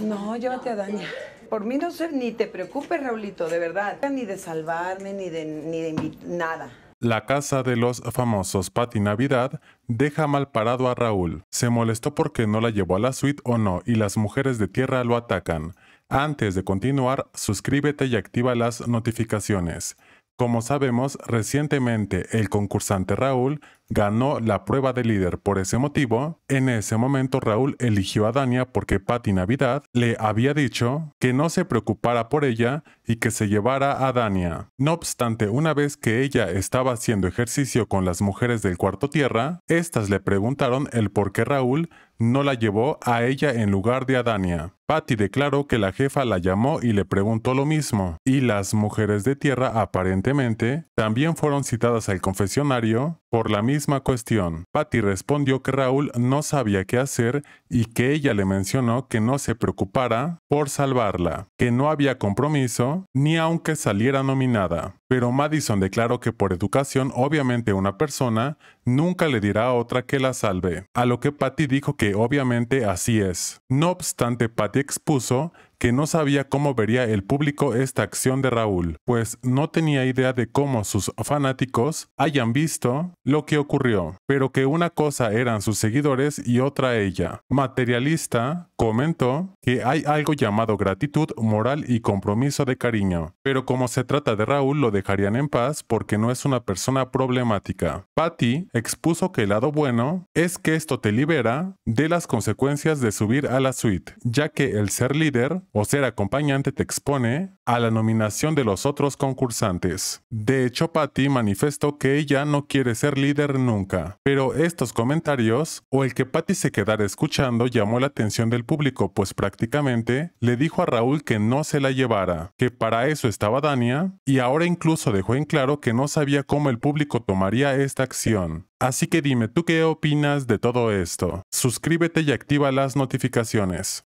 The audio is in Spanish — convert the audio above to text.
No, llévate a Daña. Por mí no sé, ni te preocupes, Raulito, de verdad. Ni de salvarme, ni de, ni de nada. La casa de los famosos Patti Navidad deja mal parado a Raúl. Se molestó porque no la llevó a la suite o no, y las mujeres de tierra lo atacan. Antes de continuar, suscríbete y activa las notificaciones. Como sabemos, recientemente el concursante Raúl ganó la prueba de líder. Por ese motivo, en ese momento Raúl eligió a Dania porque Patty Navidad le había dicho que no se preocupara por ella y que se llevara a Dania. No obstante, una vez que ella estaba haciendo ejercicio con las mujeres del cuarto tierra, estas le preguntaron el por qué Raúl no la llevó a ella en lugar de a Dania. Patty declaró que la jefa la llamó y le preguntó lo mismo, y las mujeres de tierra aparentemente también fueron citadas al confesionario por la misma cuestión, Patty respondió que Raúl no sabía qué hacer y que ella le mencionó que no se preocupara por salvarla, que no había compromiso ni aunque saliera nominada. Pero Madison declaró que por educación obviamente una persona nunca le dirá a otra que la salve, a lo que Patty dijo que obviamente así es. No obstante, Patty expuso que no sabía cómo vería el público esta acción de Raúl, pues no tenía idea de cómo sus fanáticos hayan visto lo que ocurrió, pero que una cosa eran sus seguidores y otra ella. Materialista, Comentó que hay algo llamado gratitud moral y compromiso de cariño, pero como se trata de Raúl lo dejarían en paz porque no es una persona problemática. Patty expuso que el lado bueno es que esto te libera de las consecuencias de subir a la suite, ya que el ser líder o ser acompañante te expone a la nominación de los otros concursantes. De hecho, Patty manifestó que ella no quiere ser líder nunca, pero estos comentarios o el que Patty se quedara escuchando llamó la atención del público, pues prácticamente le dijo a Raúl que no se la llevara, que para eso estaba Dania, y ahora incluso dejó en claro que no sabía cómo el público tomaría esta acción. Así que dime tú qué opinas de todo esto. Suscríbete y activa las notificaciones.